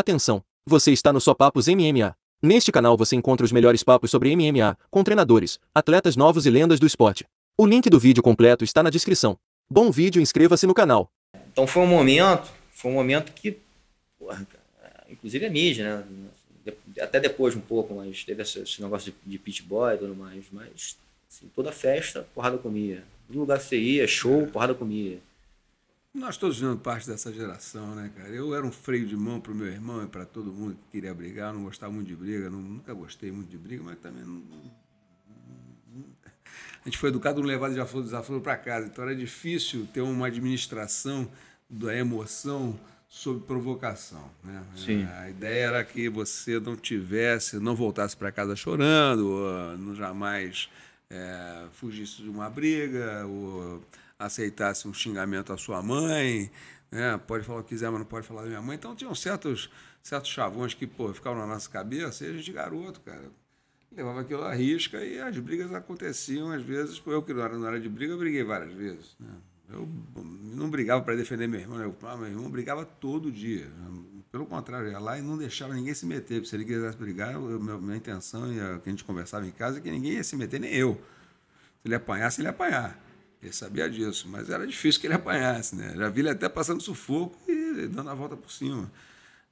Atenção! Você está no Só Papos MMA. Neste canal você encontra os melhores papos sobre MMA, com treinadores, atletas novos e lendas do esporte. O link do vídeo completo está na descrição. Bom vídeo, inscreva-se no canal. Então foi um momento, foi um momento que, porra, inclusive a mídia, né? Até depois um pouco, mas teve esse negócio de, de pit boy e tudo mais, mas assim, toda festa, porrada comia. No lugar que você ia, show, porrada comia. Nós todos vivemos parte dessa geração, né, cara? Eu era um freio de mão para o meu irmão e para todo mundo que queria brigar. Eu não gostava muito de briga, não, nunca gostei muito de briga, mas também não, não, a gente foi educado no levado de afloro, desaforo para casa. Então era difícil ter uma administração da emoção sob provocação, né? Sim. A ideia era que você não tivesse, não voltasse para casa chorando, não jamais é, fugisse de uma briga, ou aceitasse um xingamento à sua mãe, né? pode falar o que quiser, mas não pode falar da minha mãe. Então tinham certos, certos chavões que pô, ficavam na nossa cabeça e a gente, garoto, cara, levava aquilo à risca e as brigas aconteciam, às vezes, pô, eu que não era, de briga, eu briguei várias vezes. Né? Eu não brigava para defender meu irmão, né? eu, ah, meu irmão brigava todo dia. Pelo contrário, ia lá e não deixava ninguém se meter. Se ele quisesse brigar, eu, minha, minha intenção e a que a gente conversava em casa é que ninguém ia se meter, nem eu. Se ele apanhasse, ele ia apanhar. Ele sabia disso, mas era difícil que ele apanhasse, né? Já vi ele até passando sufoco e dando a volta por cima.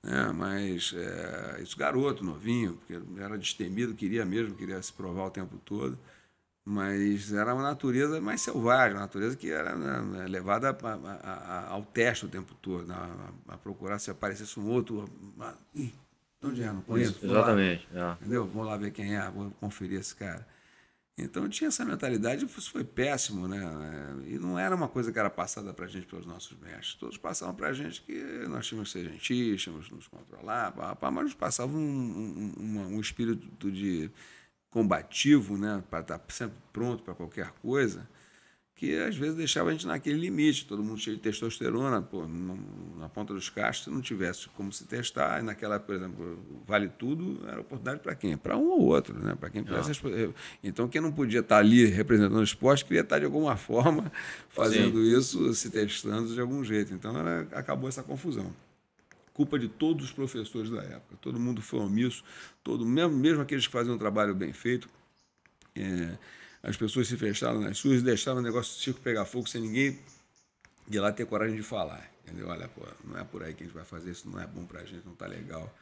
Né? Mas é, garoto, novinho, porque era destemido, queria mesmo, queria se provar o tempo todo. Mas era uma natureza mais selvagem, uma natureza que era né, né levada a, a, a, ao teste o tempo todo, né? a, procurar se aparecesse um outro. Ih, onde é? Não conheço. Exatamente. É. Entendeu? Vamos lá ver quem é, vou conferir esse cara. Então tinha essa mentalidade, isso foi péssimo, né? É, e não era uma coisa que era passada para a gente pelos nossos mestres. Todos passavam para a gente que nós tínhamos que ser gentis, tínhamos que nos controlar, pá, pá, mas nos passavam um, um, um, espírito de combativo, né? Para estar sempre pronto para qualquer coisa que às vezes deixava a gente naquele limite, todo mundo cheio de testosterona, pô, na ponta dos castos, se não tivesse como se testar, naquela, por exemplo, vale tudo, era oportunidade para quem? Para um ou outro, né? Para quem pudesse. Ah. Eh, então, quem não podia estar tá ali representando o esporte, queria estar tá de alguma forma fazendo Sim. isso, se testando de algum jeito. Então, era, acabou essa confusão culpa de todos os professores da época. Todo mundo foi omisso, todo, mesmo, mesmo aqueles que faziam um trabalho bem feito. É, as pessoas se fecharam nas suas e deixaram o negócio do circo pegar fogo sem ninguém de lá ter coragem de falar. Entendeu? Olha, pô, não é por aí que a gente vai fazer isso, não é bom pra gente, não tá legal.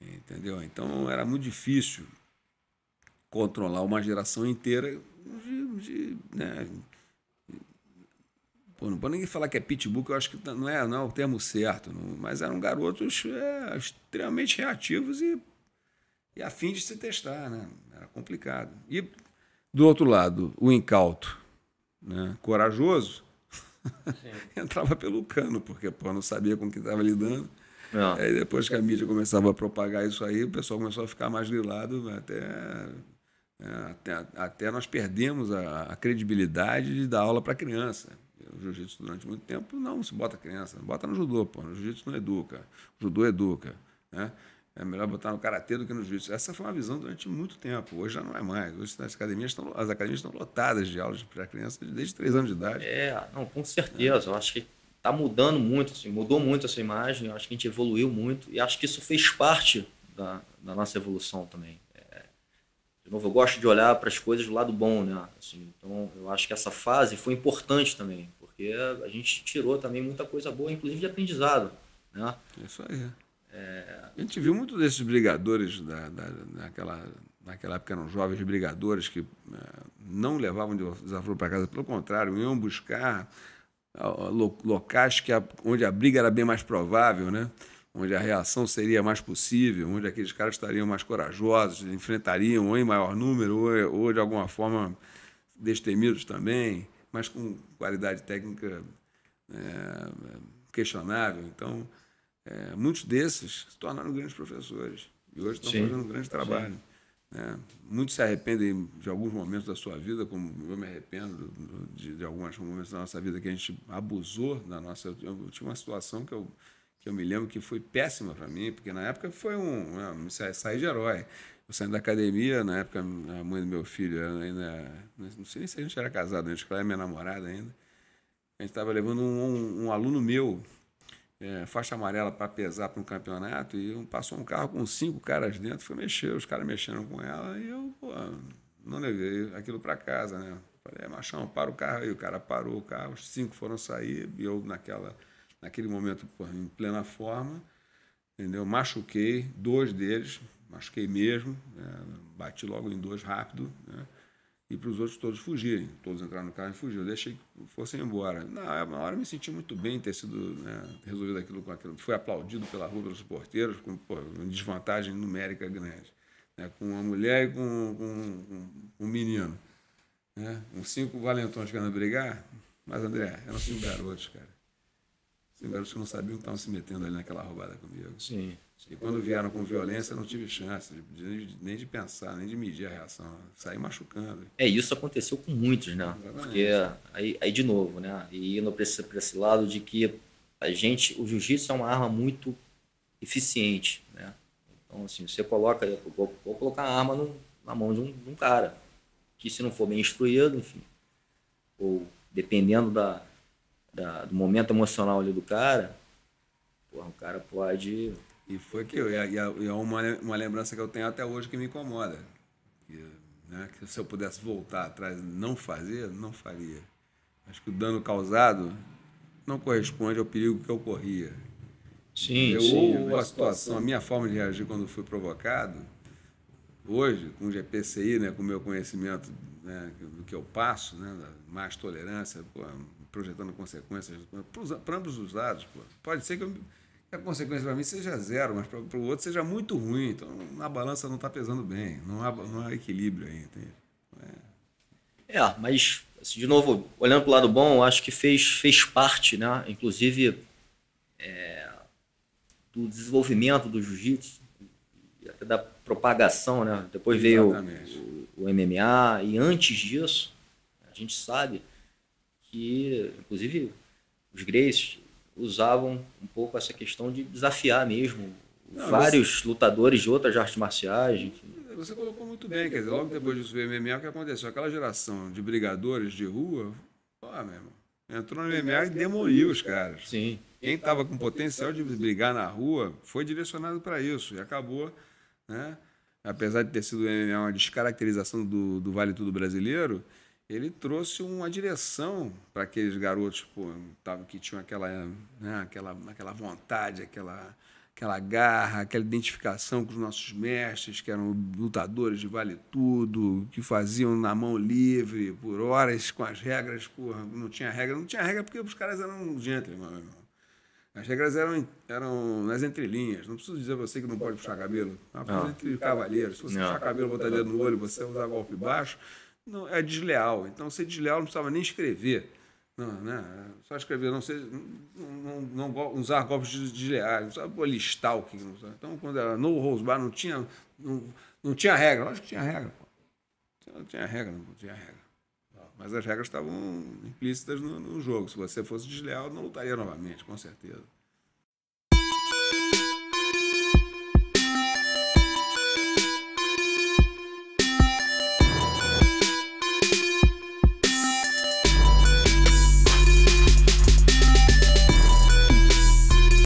Entendeu? Então era muito difícil controlar uma geração inteira de. de né? Pô, não pode ninguém falar que é pitbull, eu acho que tá, não é, não é o termo certo, não, mas eram garotos é, extremamente reativos e, e afim de se testar, né? Era complicado. E do outro lado, o incauto, né, corajoso, entrava pelo cano, porque pô, não sabia com que estava lidando. Não. Aí depois que a mídia começava a propagar isso aí, o pessoal começou a ficar mais grilado, até, né, até, até nós perdemos a, a credibilidade de dar aula para criança. O jiu-jitsu durante muito tempo não se bota criança, bota no judô, pô. O jiu-jitsu não educa, o judô educa, né? É melhor botar no karatê do que no jiu-jitsu. Essa foi uma visão durante muito tempo. Hoje já não é mais. Hoje as academias estão, as academias estão lotadas de aulas para crianças desde três anos de idade. É, não, com certeza. É. Eu acho que está mudando muito, assim, mudou muito essa imagem. Eu acho que a gente evoluiu muito e acho que isso fez parte da, da nossa evolução também. É, de novo, eu gosto de olhar para as coisas do lado bom, né? Assim, então, eu acho que essa fase foi importante também, porque a gente tirou também muita coisa boa, inclusive de aprendizado. Né? É isso aí. É, a gente viu muito desses brigadores, da, da, naquela, naquela época eram jovens brigadores que é, não levavam desaforo para casa, pelo contrário, iam buscar locais que a, onde a briga era bem mais provável, né? onde a reação seria mais possível, onde aqueles caras estariam mais corajosos, enfrentariam ou em maior número ou, ou de alguma forma destemidos também, mas com qualidade técnica é, é questionável. Então, é, muitos desses se tornaram grandes professores e hoje estão Sim. fazendo um grande trabalho. Né? Muitos se arrependem de alguns momentos da sua vida, como eu me arrependo de, de alguns momentos da nossa vida que a gente abusou da nossa. Eu tive uma situação que eu, que eu me lembro que foi péssima para mim, porque na época foi um. Né, eu saí de herói. Eu saí da academia, na época a mãe do meu filho era ainda. Não sei nem se a gente era casado, a gente era minha namorada ainda. A gente estava levando um, um, um aluno meu é, faixa amarela para pesar para um campeonato e um, passou um carro com cinco caras dentro, foi mexer, os caras mexeram com ela e eu pô, não levei aquilo para casa, né? Falei, é, machão, para o carro aí, o cara parou o carro, os cinco foram sair e eu naquela, naquele momento pô, em plena forma, entendeu? Machuquei dois deles, machuquei mesmo, é, bati logo em dois rápido, né? e para os outros todos fugirem, todos entraram no carro e fugiram. Eu deixei que fossem embora. Na, na hora eu me senti muito bem ter sido né, resolvido aquilo com aquilo. Foi aplaudido pela rua, pelos porteiros, com pô, uma desvantagem numérica grande. Né, com uma mulher e com, com, com um menino. Né, uns cinco valentões querendo brigar, mas André, eram cinco garotos, cara. Os que não sabiam que estavam se metendo ali naquela roubada comigo. Sim. E quando vieram com violência, eu não tive chance de, de, nem de pensar, nem de medir a reação. Saí machucando. É, isso aconteceu com muitos, né? Exatamente. Porque aí, aí, de novo, né? E indo para esse, esse lado de que a gente, o jiu-jitsu é uma arma muito eficiente, né? Então, assim, você coloca, vou, vou colocar a arma no, na mão de um, de um cara que, se não for bem instruído, enfim, ou dependendo da, da, do momento emocional ali do cara, porra, o cara pode. E foi que eu. E é uma, uma lembrança que eu tenho até hoje que me incomoda. né, que se eu pudesse voltar atrás e não fazer, não faria. Acho que o dano causado não corresponde ao perigo que eu corria. Sim, eu, sim. Ou a situação, situação, a minha forma de reagir quando fui provocado, hoje, com o GPCI, né, com o meu conhecimento né, do que eu passo, né, mais tolerância, pô, projetando consequências para ambos os lados. Pô. Pode ser que, eu, que a consequência para mim seja zero, mas para o outro seja muito ruim. Então na balança não está pesando bem, não há, não há equilíbrio aí. Entende? É. é, mas assim, de novo, olhando para o lado bom, acho que fez, fez parte, né? inclusive, é, do desenvolvimento do jiu-jitsu, até da propagação. Né? Depois Exatamente. veio o, o MMA, e antes disso, a gente sabe que, inclusive, os Greys usavam um pouco essa questão de desafiar mesmo não, vários você... lutadores de outras artes marciais. Enfim. Você colocou muito bem, quer dizer, logo depois do MMA, o que aconteceu? Aquela geração de brigadores de rua, ó, meu irmão, entrou no MMA e demoliu os caras. Sim. Quem estava com potencial de brigar na rua foi direcionado para isso e acabou, né? Apesar de ter sido o MMA uma descaracterização do, do Vale Tudo Brasileiro, ele trouxe uma direção para aqueles garotos pô, que tinham aquela, né, aquela, aquela vontade, aquela, aquela garra, aquela identificação com os nossos mestres, que eram lutadores de vale tudo, que faziam na mão livre, por horas, com as regras, porra, não tinha regra, não tinha regra porque os caras eram gentleman, As regras eram, eram nas entrelinhas. Não preciso dizer a você que não pode puxar cabelo. Uma coisa entre cavaleiros Se você não. puxar cabelo, botar dedo no olho, você usar golpe baixo, não, é desleal. Então, ser desleal não precisava nem escrever. Não, né? Só escrever, não, ser, não, não, não usar golpes desleais, não precisava listar o que. Não sabe. Então, quando era no Rose Bar, não tinha, não, não tinha regra. Lógico que tinha regra. Pô. Não tinha regra, não tinha regra. Mas as regras estavam implícitas no, no jogo. Se você fosse desleal, não lutaria novamente, com certeza.